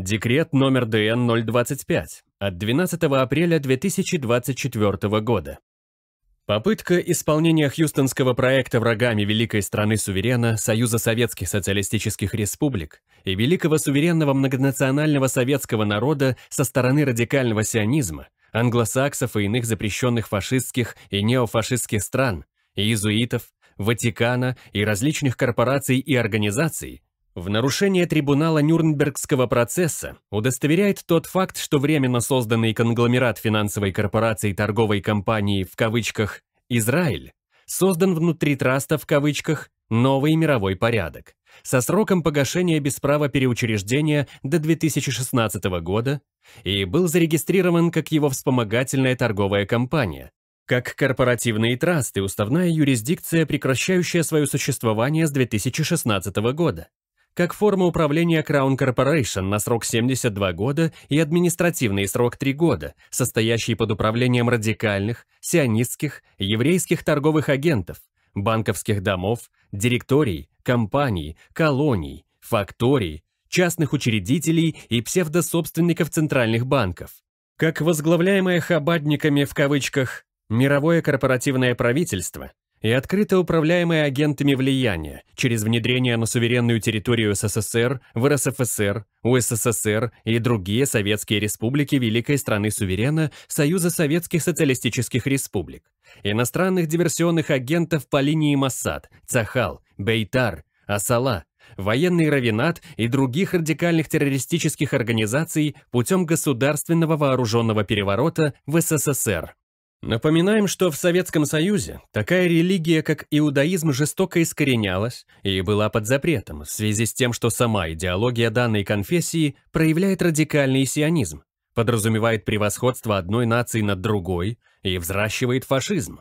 Декрет номер ДН 025 от 12 апреля 2024 года. Попытка исполнения хьюстонского проекта врагами Великой страны суверена Союза Советских Социалистических Республик и Великого суверенного многонационального советского народа со стороны радикального сионизма, англосаксов и иных запрещенных фашистских и неофашистских стран, иезуитов, Ватикана и различных корпораций и организаций, в нарушение трибунала Нюрнбергского процесса удостоверяет тот факт, что временно созданный конгломерат финансовой корпорации торговой компании в кавычках «Израиль» создан внутри траста в кавычках «новый мировой порядок» со сроком погашения без права переучреждения до 2016 года и был зарегистрирован как его вспомогательная торговая компания, как корпоративные трасты, уставная юрисдикция, прекращающая свое существование с 2016 года как форма управления Crown Corporation на срок 72 года и административный срок 3 года, состоящий под управлением радикальных, сионистских, еврейских торговых агентов, банковских домов, директорий, компаний, колоний, факторий, частных учредителей и псевдособственников центральных банков. Как возглавляемое «хабадниками» в кавычках «мировое корпоративное правительство» и открыто управляемые агентами влияния через внедрение на суверенную территорию СССР, в РСФСР, УССР и другие советские республики великой страны-суверена Союза Советских Социалистических Республик, иностранных диверсионных агентов по линии Моссад, Цахал, Бейтар, Асала, военный Равинат и других радикальных террористических организаций путем государственного вооруженного переворота в СССР Напоминаем, что в Советском Союзе такая религия, как иудаизм, жестоко искоренялась и была под запретом в связи с тем, что сама идеология данной конфессии проявляет радикальный сионизм, подразумевает превосходство одной нации над другой и взращивает фашизм.